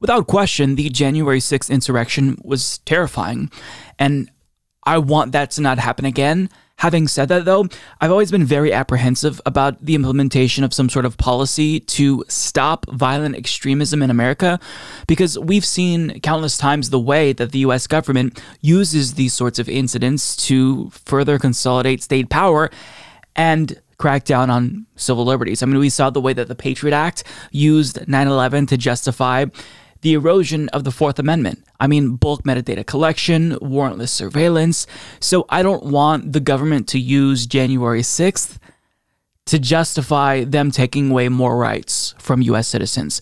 Without question, the January 6th insurrection was terrifying, and I want that to not happen again. Having said that, though, I've always been very apprehensive about the implementation of some sort of policy to stop violent extremism in America because we've seen countless times the way that the US government uses these sorts of incidents to further consolidate state power and crack down on civil liberties. I mean, we saw the way that the Patriot Act used 9 11 to justify the erosion of the Fourth Amendment. I mean, bulk metadata collection, warrantless surveillance. So I don't want the government to use January 6th to justify them taking away more rights from US citizens.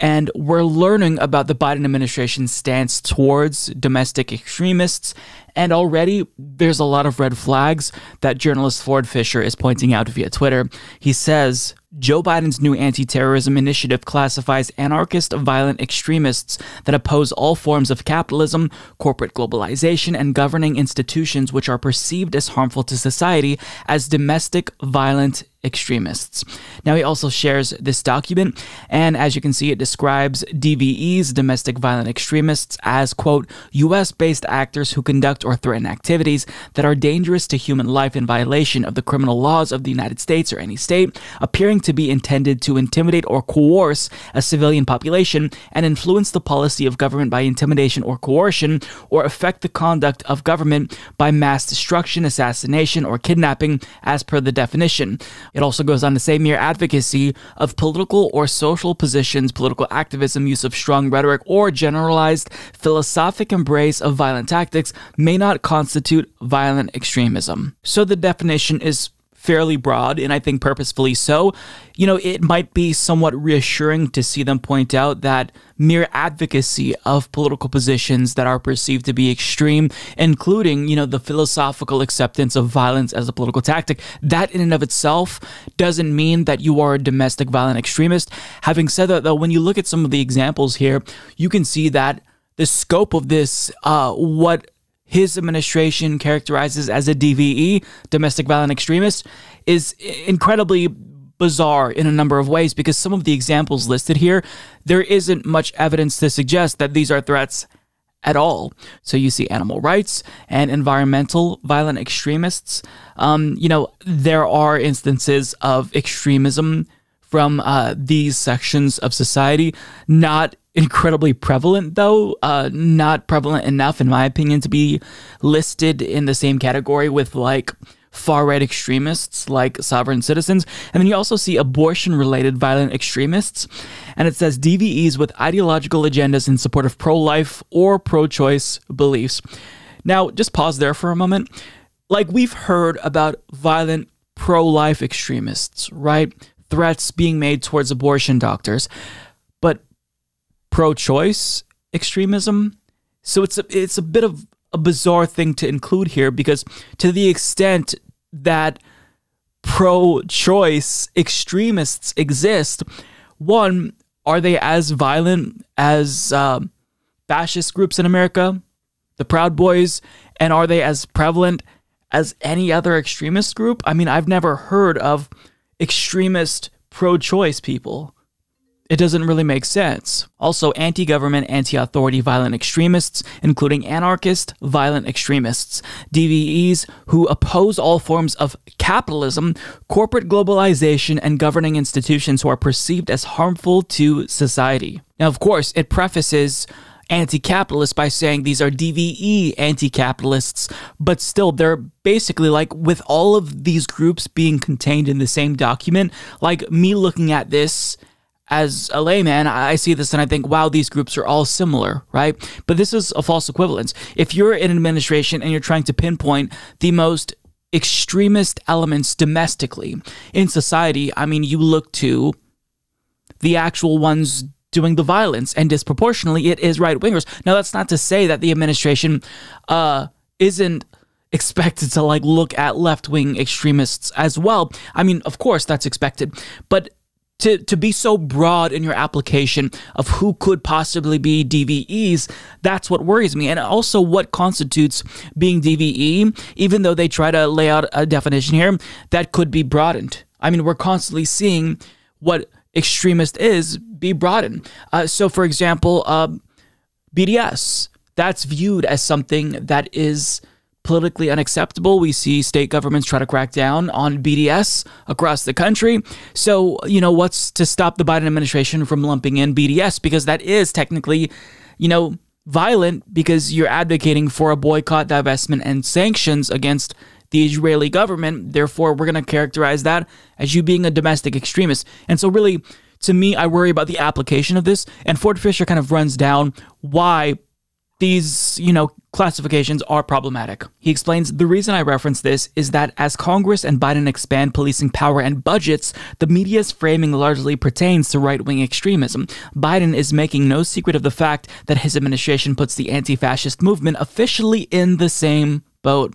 And we're learning about the Biden administration's stance towards domestic extremists. And already there's a lot of red flags that journalist Ford Fisher is pointing out via Twitter. He says, Joe Biden's new anti terrorism initiative classifies anarchist violent extremists that oppose all forms of capitalism, corporate globalization, and governing institutions which are perceived as harmful to society as domestic violent extremists. Now, he also shares this document, and as you can see, it describes DVEs, domestic violent extremists, as, quote, U.S. based actors who conduct or threaten activities that are dangerous to human life in violation of the criminal laws of the United States or any state, appearing to be intended to intimidate or coerce a civilian population and influence the policy of government by intimidation or coercion, or affect the conduct of government by mass destruction, assassination, or kidnapping, as per the definition. It also goes on to say mere advocacy of political or social positions, political activism, use of strong rhetoric, or generalized philosophic embrace of violent tactics may not constitute violent extremism. So the definition is fairly broad, and I think purposefully so, you know, it might be somewhat reassuring to see them point out that mere advocacy of political positions that are perceived to be extreme, including, you know, the philosophical acceptance of violence as a political tactic, that in and of itself doesn't mean that you are a domestic violent extremist. Having said that, though, when you look at some of the examples here, you can see that the scope of this, uh, what his administration characterizes as a DVE, domestic violent extremist, is incredibly bizarre in a number of ways because some of the examples listed here, there isn't much evidence to suggest that these are threats at all. So you see animal rights and environmental violent extremists. Um, you know, there are instances of extremism from uh, these sections of society, not incredibly prevalent, though. Uh, not prevalent enough, in my opinion, to be listed in the same category with like far right extremists like sovereign citizens. And then you also see abortion related violent extremists. And it says DVEs with ideological agendas in support of pro life or pro choice beliefs. Now, just pause there for a moment. Like we've heard about violent pro life extremists, right? Threats being made towards abortion doctors. But pro-choice extremism. So it's a, it's a bit of a bizarre thing to include here because to the extent that pro-choice extremists exist, one are they as violent as uh, fascist groups in America, the Proud Boys, and are they as prevalent as any other extremist group? I mean, I've never heard of extremist pro choice people. It doesn't really make sense. Also, anti government, anti authority violent extremists, including anarchist violent extremists, DVEs who oppose all forms of capitalism, corporate globalization, and governing institutions who are perceived as harmful to society. Now, of course, it prefaces anti capitalist by saying these are DVE anti capitalists, but still, they're basically like with all of these groups being contained in the same document, like me looking at this as a layman, I see this and I think, wow, these groups are all similar, right? But this is a false equivalence. If you're in administration and you're trying to pinpoint the most extremist elements domestically in society, I mean, you look to the actual ones doing the violence, and disproportionately, it is right wingers. Now, that's not to say that the administration uh, isn't expected to like look at left wing extremists as well. I mean, of course, that's expected, but to, to be so broad in your application of who could possibly be DVEs, that's what worries me. And also, what constitutes being DVE, even though they try to lay out a definition here, that could be broadened. I mean, we're constantly seeing what extremist is be broadened. Uh, so, for example, uh, BDS, that's viewed as something that is politically unacceptable. We see state governments try to crack down on BDS across the country. So, you know, what's to stop the Biden administration from lumping in BDS? Because that is technically, you know, violent because you're advocating for a boycott, divestment, and sanctions against the Israeli government. Therefore, we're going to characterize that as you being a domestic extremist. And so, really, to me, I worry about the application of this. And Ford Fisher kind of runs down why these, you know, classifications are problematic. He explains the reason I reference this is that as Congress and Biden expand policing power and budgets, the media's framing largely pertains to right wing extremism. Biden is making no secret of the fact that his administration puts the anti fascist movement officially in the same boat.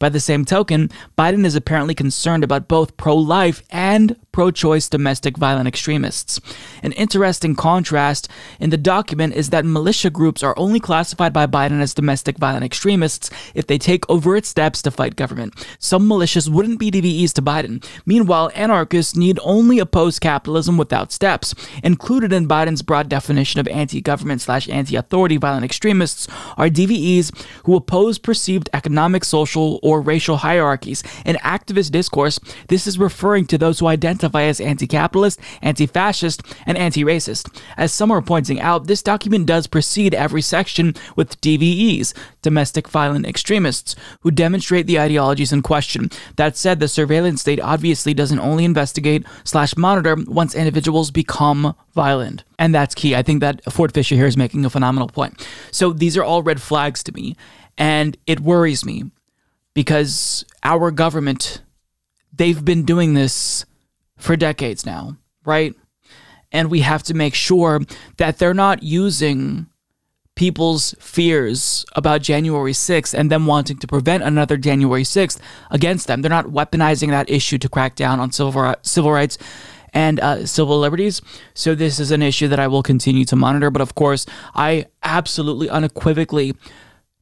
By the same token, Biden is apparently concerned about both pro life and pro choice domestic violent extremists. An interesting contrast in the document is that militia groups are only classified by Biden as domestic violent extremists if they take overt steps to fight government. Some militias wouldn't be DVEs to Biden. Meanwhile, anarchists need only oppose capitalism without steps. Included in Biden's broad definition of anti government slash anti authority violent extremists are DVEs who oppose perceived economic, social, or racial hierarchies. In activist discourse, this is referring to those who identify classify as anti capitalist, anti fascist, and anti racist. As some are pointing out, this document does precede every section with DVEs, domestic violent extremists, who demonstrate the ideologies in question. That said, the surveillance state obviously doesn't only investigate slash monitor once individuals become violent. And that's key. I think that Ford Fisher here is making a phenomenal point. So these are all red flags to me. And it worries me because our government, they've been doing this for decades now, right? And we have to make sure that they're not using people's fears about January 6th and them wanting to prevent another January 6th against them. They're not weaponizing that issue to crack down on civil, civil rights and uh, civil liberties. So, this is an issue that I will continue to monitor. But of course, I absolutely unequivocally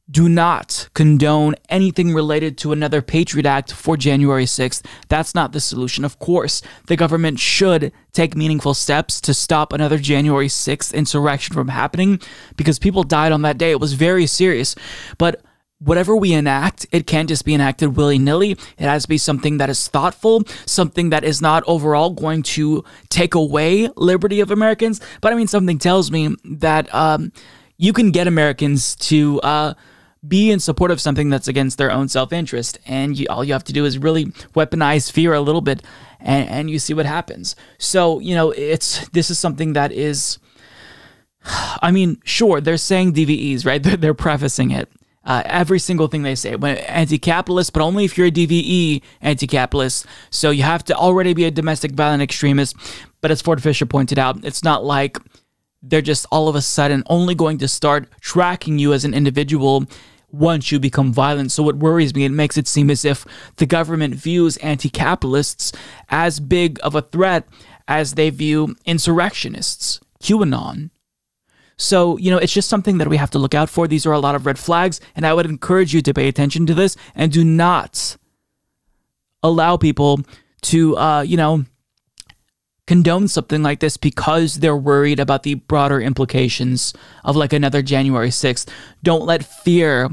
do not condone anything related to another Patriot Act for January 6th. That's not the solution. Of course, the government should take meaningful steps to stop another January 6th insurrection from happening because people died on that day. It was very serious. But whatever we enact, it can't just be enacted willy nilly. It has to be something that is thoughtful, something that is not overall going to take away liberty of Americans. But I mean, something tells me that um, you can get Americans to. Uh, be in support of something that's against their own self interest. And you, all you have to do is really weaponize fear a little bit and, and you see what happens. So, you know, it's this is something that is, I mean, sure, they're saying DVEs, right? They're, they're prefacing it. Uh, every single thing they say, anti capitalist, but only if you're a DVE anti capitalist. So you have to already be a domestic violent extremist. But as Ford Fisher pointed out, it's not like they're just all of a sudden only going to start tracking you as an individual once you become violent. So, what worries me, it makes it seem as if the government views anti capitalists as big of a threat as they view insurrectionists, QAnon. So, you know, it's just something that we have to look out for. These are a lot of red flags, and I would encourage you to pay attention to this and do not allow people to, uh, you know, condone something like this because they're worried about the broader implications of like another January 6th. Don't let fear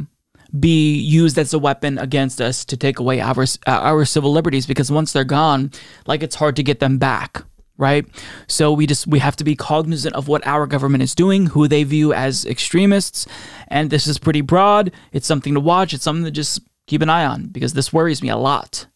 be used as a weapon against us to take away our uh, our civil liberties because once they're gone, like it's hard to get them back, right? So we just we have to be cognizant of what our government is doing, who they view as extremists, and this is pretty broad. It's something to watch, it's something to just keep an eye on because this worries me a lot.